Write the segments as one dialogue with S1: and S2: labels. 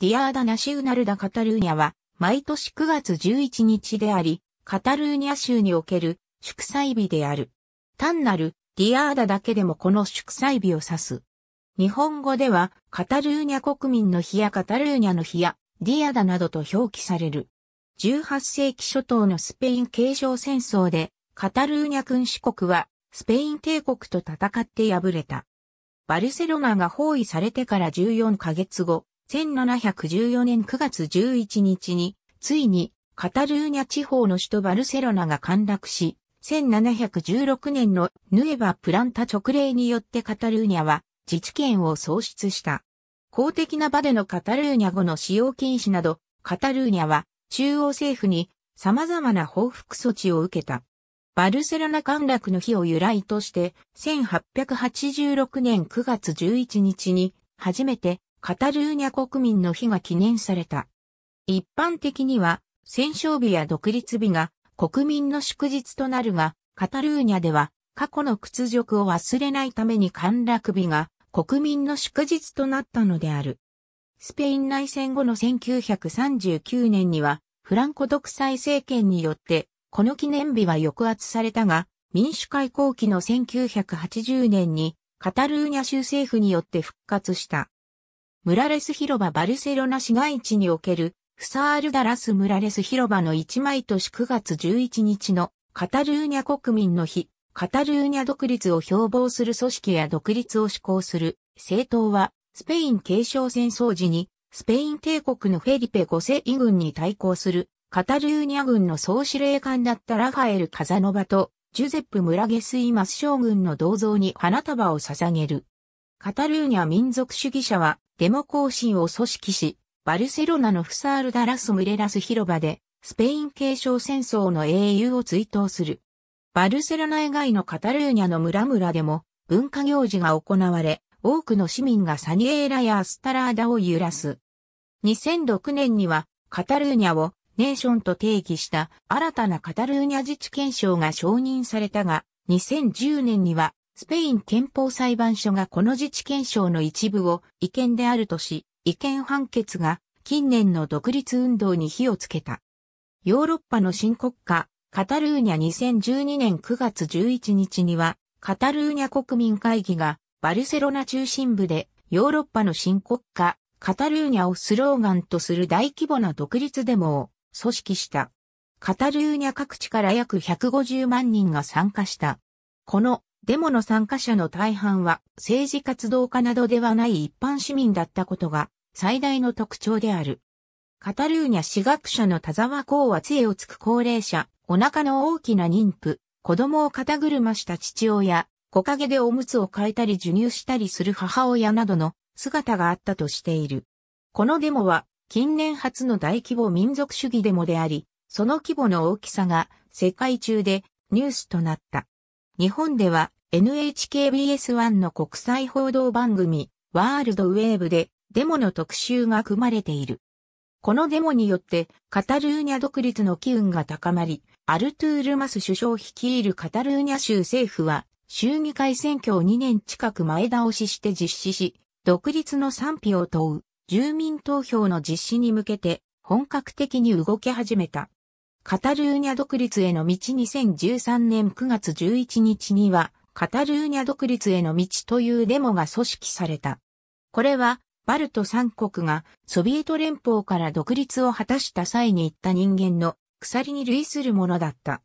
S1: ディアーダ・ナシューナル・ダ・カタルーニャは、毎年9月11日であり、カタルーニャ州における祝祭日である。単なるディアーダだけでもこの祝祭日を指す。日本語では、カタルーニャ国民の日やカタルーニャの日や、ディアダなどと表記される。18世紀初頭のスペイン継承戦争で、カタルーニャ君主国は、スペイン帝国と戦って敗れた。バルセロナが包囲されてから14ヶ月後、1714年9月11日に、ついにカタルーニャ地方の首都バルセロナが陥落し、1716年のヌエバ・プランタ直令によってカタルーニャは自治権を喪失した。公的な場でのカタルーニャ語の使用禁止など、カタルーニャは中央政府に様々な報復措置を受けた。バルセロナ陥落の日を由来として、1886年9月11日に初めてカタルーニャ国民の日が記念された。一般的には、戦勝日や独立日が国民の祝日となるが、カタルーニャでは過去の屈辱を忘れないために陥落日が国民の祝日となったのである。スペイン内戦後の1939年には、フランコ独裁政権によって、この記念日は抑圧されたが、民主開港期の1980年に、カタルーニャ州政府によって復活した。ムラレス広場バルセロナ市街地におけるフサールダラス・ムラレス広場の一枚。年9月11日のカタルーニャ国民の日、カタルーニャ独立を標榜する組織や独立を施行する政党は、スペイン継承戦争時に、スペイン帝国のフェリペ5世イ軍に対抗する、カタルーニャ軍の総司令官だったラファエル・カザノバと、ジュゼップ・ムラゲスイマス将軍の銅像に花束を捧げる。カタルーニャ民族主義者はデモ行進を組織し、バルセロナのフサール・ダラス・ムレラス広場でスペイン継承戦争の英雄を追悼する。バルセロナ以外のカタルーニャの村々でも文化行事が行われ、多くの市民がサニエーラやアスタラーダを揺らす。2006年にはカタルーニャをネーションと定義した新たなカタルーニャ自治憲章が承認されたが、2010年にはスペイン憲法裁判所がこの自治憲章の一部を違憲であるとし、違憲判決が近年の独立運動に火をつけた。ヨーロッパの新国家、カタルーニャ2012年9月11日には、カタルーニャ国民会議がバルセロナ中心部でヨーロッパの新国家、カタルーニャをスローガンとする大規模な独立デモを組織した。カタルーニャ各地から約150万人が参加した。このデモの参加者の大半は政治活動家などではない一般市民だったことが最大の特徴である。カタルーニャ私学者の田沢公は杖をつく高齢者、お腹の大きな妊婦、子供を肩車した父親、木陰でおむつを変えたり授乳したりする母親などの姿があったとしている。このデモは近年初の大規模民族主義デモであり、その規模の大きさが世界中でニュースとなった。日本では NHKBS1 の国際報道番組、ワールドウェーブでデモの特集が組まれている。このデモによって、カタルーニャ独立の機運が高まり、アルトゥール・マス首相率いるカタルーニャ州政府は、州議会選挙を2年近く前倒しして実施し、独立の賛否を問う、住民投票の実施に向けて、本格的に動き始めた。カタルーニャ独立への道2013年9月11日には、カタルーニャ独立への道というデモが組織された。これは、バルト三国がソビエト連邦から独立を果たした際に行った人間の鎖に類するものだった。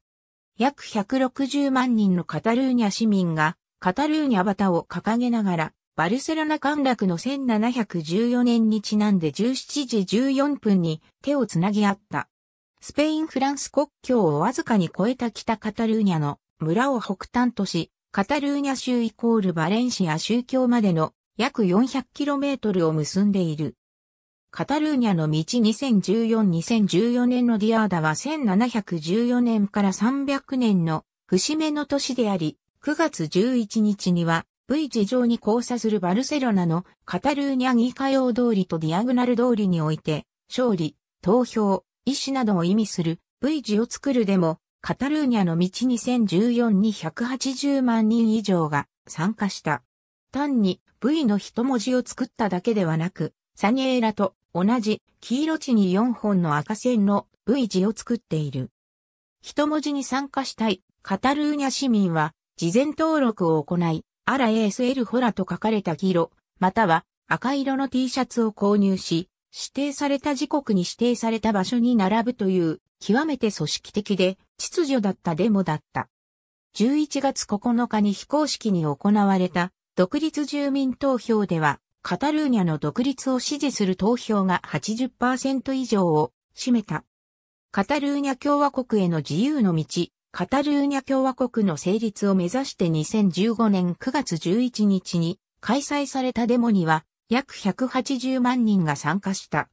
S1: 約160万人のカタルーニャ市民がカタルーニャ旗を掲げながらバルセロナ陥落の1714年にちなんで17時14分に手をつなぎ合った。スペイン・フランス国境をわずかに越えた北カタルーニャの村を北端とし、カタルーニャ州イコールバレンシア州境までの約 400km を結んでいる。カタルーニャの道2014-2014年のディアーダは1714年から300年の節目の年であり、9月11日には V 字上に交差するバルセロナのカタルーニャ議会用通りとディアグナル通りにおいて、勝利、投票、意思などを意味する V 字を作るでもカタルーニャの道2014に180万人以上が参加した。単に V の一文字を作っただけではなく、サニエーラと同じ黄色地に4本の赤線の V 字を作っている。一文字に参加したいカタルーニャ市民は事前登録を行い、アラ ASL ホラと書かれた黄色、または赤色の T シャツを購入し、指定された時刻に指定された場所に並ぶという極めて組織的で秩序だったデモだった。11月9日に非公式に行われた独立住民投票では、カタルーニャの独立を支持する投票が80%以上を占めた。カタルーニャ共和国への自由の道、カタルーニャ共和国の成立を目指して2015年9月11日に開催されたデモには約180万人が参加した。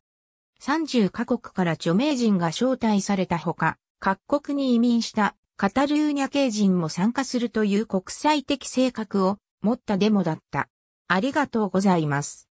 S1: 30カ国から著名人が招待されたほか、各国に移民したカタルーニャ系人も参加するという国際的性格を持ったデモだった。ありがとうございます。